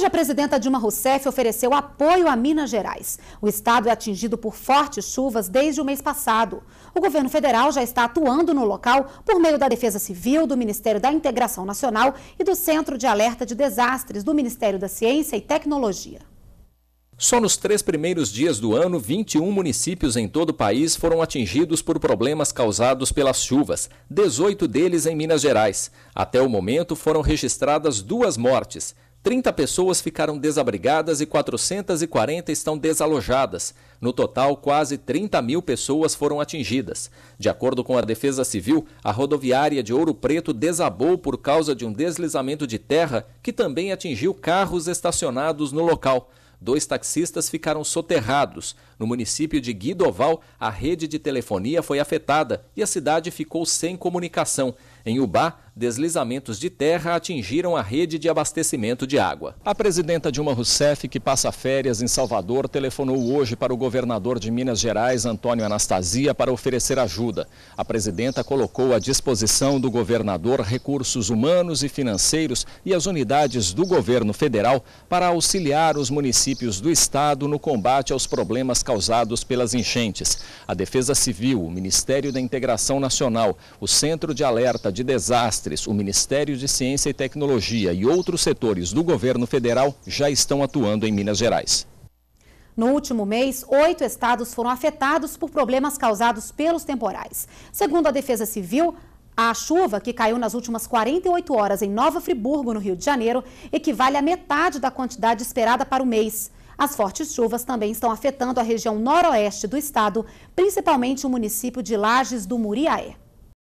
Hoje, a presidenta Dilma Rousseff ofereceu apoio a Minas Gerais. O estado é atingido por fortes chuvas desde o mês passado. O governo federal já está atuando no local por meio da Defesa Civil, do Ministério da Integração Nacional e do Centro de Alerta de Desastres do Ministério da Ciência e Tecnologia. Só nos três primeiros dias do ano, 21 municípios em todo o país foram atingidos por problemas causados pelas chuvas, 18 deles em Minas Gerais. Até o momento foram registradas duas mortes. 30 pessoas ficaram desabrigadas e 440 estão desalojadas. No total, quase 30 mil pessoas foram atingidas. De acordo com a Defesa Civil, a rodoviária de Ouro Preto desabou por causa de um deslizamento de terra que também atingiu carros estacionados no local. Dois taxistas ficaram soterrados. No município de Guidoval, a rede de telefonia foi afetada e a cidade ficou sem comunicação. Em Ubá, deslizamentos de terra atingiram a rede de abastecimento de água. A presidenta Dilma Rousseff, que passa férias em Salvador, telefonou hoje para o governador de Minas Gerais, Antônio Anastasia, para oferecer ajuda. A presidenta colocou à disposição do governador recursos humanos e financeiros e as unidades do governo federal para auxiliar os municípios do estado no combate aos problemas causados pelas enchentes. A Defesa Civil, o Ministério da Integração Nacional, o Centro de Alerta de Desastres, o Ministério de Ciência e Tecnologia e outros setores do governo federal já estão atuando em Minas Gerais. No último mês, oito estados foram afetados por problemas causados pelos temporais. Segundo a Defesa Civil, a chuva que caiu nas últimas 48 horas em Nova Friburgo, no Rio de Janeiro, equivale a metade da quantidade esperada para o mês. As fortes chuvas também estão afetando a região noroeste do estado, principalmente o município de Lages do Muriaé.